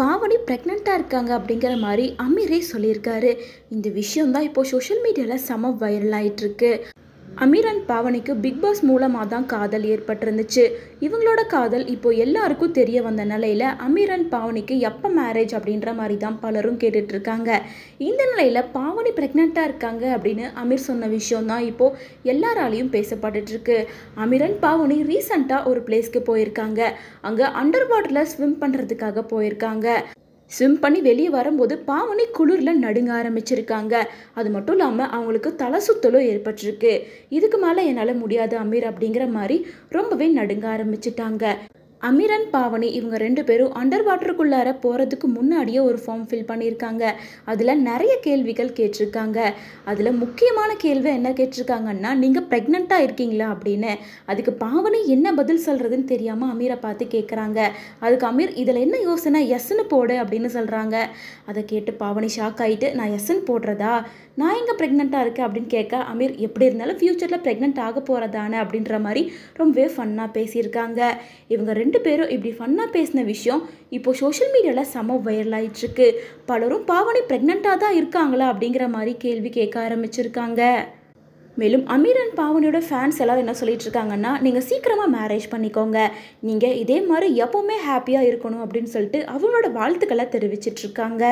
பாவனி ப்ரெக்னெண்ட்டாக இருக்காங்க அப்படிங்கிற மாதிரி அமீரே சொல்லியிருக்காரு இந்த விஷயம் தான் இப்போ சோஷியல் மீடியாவில் செம வைரல் ஆகிட்டுருக்கு அமீர் அண்ட் பாவனிக்கு பிக் பாஸ் மூலமாக தான் காதல் ஏற்பட்டிருந்துச்சு இவங்களோட காதல் இப்போ எல்லாருக்கும் தெரிய வந்த நிலையில் அமீர் அண்ட் பாவனிக்கு எப்போ மேரேஜ் அப்படின்ற மாதிரி தான் பலரும் கேட்டுட்ருக்காங்க இந்த நிலையில் பாவனி ப்ரெக்னெண்ட்டாக இருக்காங்க அப்படின்னு அமீர் சொன்ன விஷயம் தான் இப்போது எல்லாராலையும் பேசப்பட்டுட்ருக்கு அமீர் அண்ட் பாவனி ரீசண்டாக ஒரு பிளேஸ்க்கு போயிருக்காங்க அங்கே அண்டர் வாட்டரில் ஸ்விம் பண்ணுறதுக்காக போயிருக்காங்க ஸ்விம் பண்ணி வெளியே வரும்போது பாவனி குளிரில் நடுங்க ஆரம்பிச்சிருக்காங்க அது மட்டும் இல்லாமல் அவங்களுக்கு தலை சுத்தலும் ஏற்பட்டிருக்கு இதுக்கு மேலே என்னால் முடியாது அமீர் அப்படிங்கிற மாதிரி ரொம்பவே நடுங்க ஆரம்பிச்சிட்டாங்க அமீரன் பாவனி இவங்க ரெண்டு பேரும் அண்டர் வாட்டருக்குள்ளார போகிறதுக்கு முன்னாடியே ஒரு ஃபார்ம் ஃபில் பண்ணியிருக்காங்க அதில் நிறைய கேள்விகள் கேட்டிருக்காங்க அதில் முக்கியமான கேள்வி என்ன கேட்டிருக்காங்கன்னா நீங்கள் ப்ரெக்னெண்ட்டாக இருக்கீங்களா அப்படின்னு அதுக்கு பாவனி என்ன பதில் சொல்கிறதுன்னு தெரியாமல் அமீரை பார்த்து கேட்குறாங்க அதுக்கு அமீர் இதில் என்ன யோசனை எஸ்ன்னு போடு அப்படின்னு சொல்கிறாங்க அதை கேட்டு பாவனி ஷாக் ஆகிட்டு நான் எஸ்ன்னு போடுறதா நான் எங்கே ப்ரெக்னெண்ட்டாக இருக்கேன் அப்படின்னு கேட்க அமீர் எப்படி இருந்தாலும் ஃப்யூச்சரில் ப்ரெக்னென்ட் ஆக போகிறதானே அப்படின்ற மாதிரி ரொம்பவே ஃபன்னாக பேசியிருக்காங்க இவங்க ரெண்டு ரெண்டு பேரும் இப்படி ஃபன்னாக பேசின விஷயம் இப்போ சோஷியல் மீடியாவில் செம வைரல் ஆயிட்டுருக்கு பலரும் பாவனை ப்ரெக்னெண்ட்டாக தான் இருக்காங்களா அப்படிங்கிற மாதிரி கேள்வி கேட்க ஆரம்பிச்சிருக்காங்க மேலும் அமீரன் பாவனியோட ஃபேன்ஸ் எல்லாம் என்ன சொல்லிட்டு இருக்காங்கன்னா நீங்கள் சீக்கிரமாக மேரேஜ் பண்ணிக்கோங்க நீங்கள் இதே மாதிரி எப்போவுமே ஹாப்பியாக இருக்கணும் அப்படின்னு சொல்லிட்டு அவங்களோட வாழ்த்துக்களை தெரிவிச்சிட்ருக்காங்க